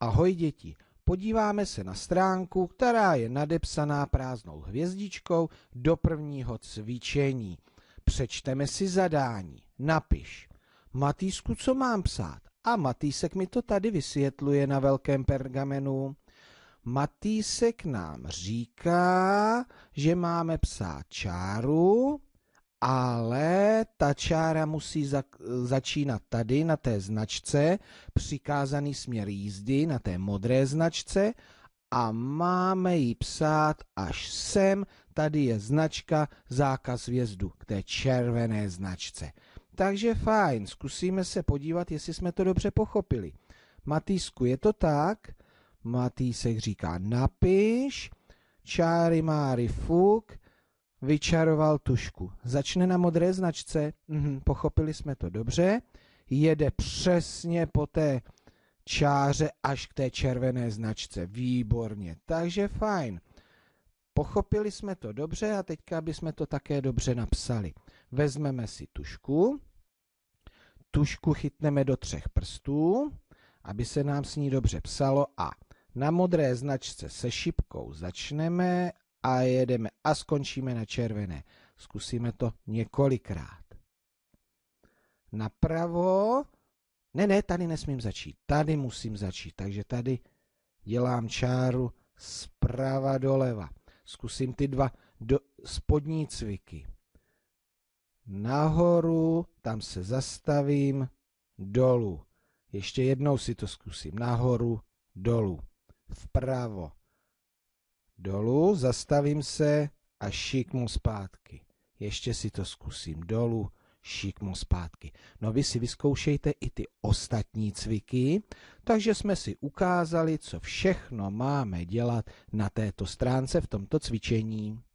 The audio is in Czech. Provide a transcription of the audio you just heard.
Ahoj děti, podíváme se na stránku, která je nadepsaná prázdnou hvězdičkou do prvního cvičení. Přečteme si zadání. Napiš. Matýsku, co mám psát? A Matýsek mi to tady vysvětluje na velkém pergamenu. Matýsek nám říká, že máme psát čáru, ale ta čára musí za, začínat tady na té značce, přikázaný směr jízdy na té modré značce a máme ji psát až sem, tady je značka zákaz vjezdu k té červené značce. Takže fajn, zkusíme se podívat, jestli jsme to dobře pochopili. Matýsku, je to tak? Matýsek říká napiš, čáry máry fuk, vyčaroval tušku. Začne na modré značce, mm-hmm, pochopili jsme to dobře, jede přesně po té čáře až k té červené značce. Výborně, takže fajn. Pochopili jsme to dobře a teďka jsme to také dobře napsali. Vezmeme si tušku, tušku chytneme do třech prstů, aby se nám s ní dobře psalo a na modré značce se šipkou začneme a jedeme a skončíme na červené. Zkusíme to několikrát. Napravo. Ne, ne, tady nesmím začít. Tady musím začít. Takže tady dělám čáru zprava doleva. Zkusím ty dva do, spodní cviky. Nahoru, tam se zastavím, dolů. Ještě jednou si to zkusím. Nahoru, dolů. Vpravo, dolů, zastavím se a šiknu zpátky. Ještě si to zkusím dolů, šiknu zpátky. No vy si vyzkoušejte i ty ostatní cviky, takže jsme si ukázali, co všechno máme dělat na této stránce v tomto cvičení.